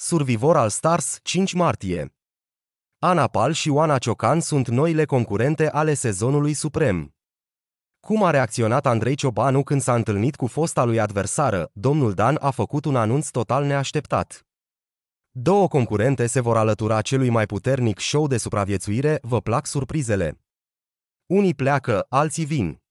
survivor al Stars 5 martie. Ana Pal și Oana Ciocan sunt noile concurente ale sezonului suprem. Cum a reacționat Andrei Ciobanu când s-a întâlnit cu fosta lui adversară, domnul Dan a făcut un anunț total neașteptat. Două concurente se vor alătura celui mai puternic show de supraviețuire, vă plac surprizele. Unii pleacă, alții vin.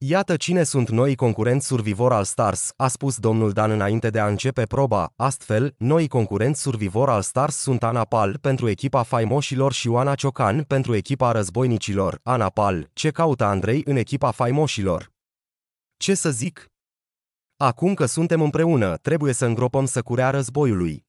Iată cine sunt noi concurenți survivor al Stars, a spus domnul Dan înainte de a începe proba. Astfel, noi concurenți survivor al Stars sunt Ana Pal pentru echipa faimoșilor și Oana Ciocan pentru echipa războinicilor. Ana Pal, ce caută Andrei în echipa faimoșilor? Ce să zic? Acum că suntem împreună, trebuie să îngropăm curea războiului.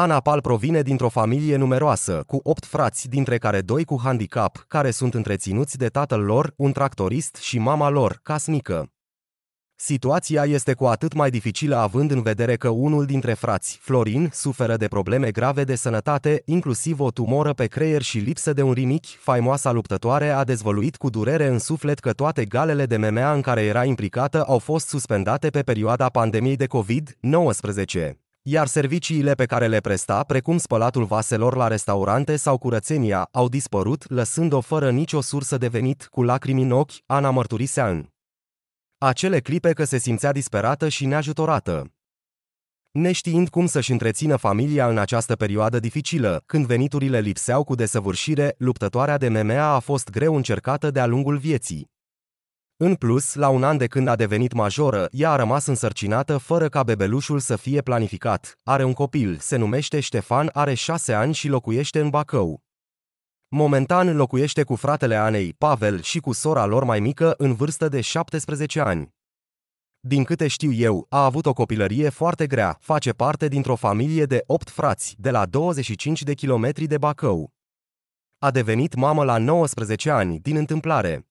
Ana Pal provine dintr-o familie numeroasă, cu opt frați, dintre care doi cu handicap, care sunt întreținuți de tatăl lor, un tractorist, și mama lor, casnică. Situația este cu atât mai dificilă având în vedere că unul dintre frați, Florin, suferă de probleme grave de sănătate, inclusiv o tumoră pe creier și lipsă de un rinichi. Faimoasa luptătoare a dezvăluit cu durere în suflet că toate galele de MMA în care era implicată au fost suspendate pe perioada pandemiei de COVID-19 iar serviciile pe care le presta, precum spălatul vaselor la restaurante sau curățenia, au dispărut, lăsând-o fără nicio sursă de venit, cu lacrimi în ochi, Ana mărturisea în acele clipe că se simțea disperată și neajutorată. Neștiind cum să-și întrețină familia în această perioadă dificilă, când veniturile lipseau cu desăvârșire, luptătoarea de MMA a fost greu încercată de-a lungul vieții. În plus, la un an de când a devenit majoră, ea a rămas însărcinată fără ca bebelușul să fie planificat. Are un copil, se numește Ștefan, are șase ani și locuiește în Bacău. Momentan locuiește cu fratele Anei, Pavel, și cu sora lor mai mică, în vârstă de 17 ani. Din câte știu eu, a avut o copilărie foarte grea, face parte dintr-o familie de 8 frați, de la 25 de kilometri de Bacău. A devenit mamă la 19 ani, din întâmplare.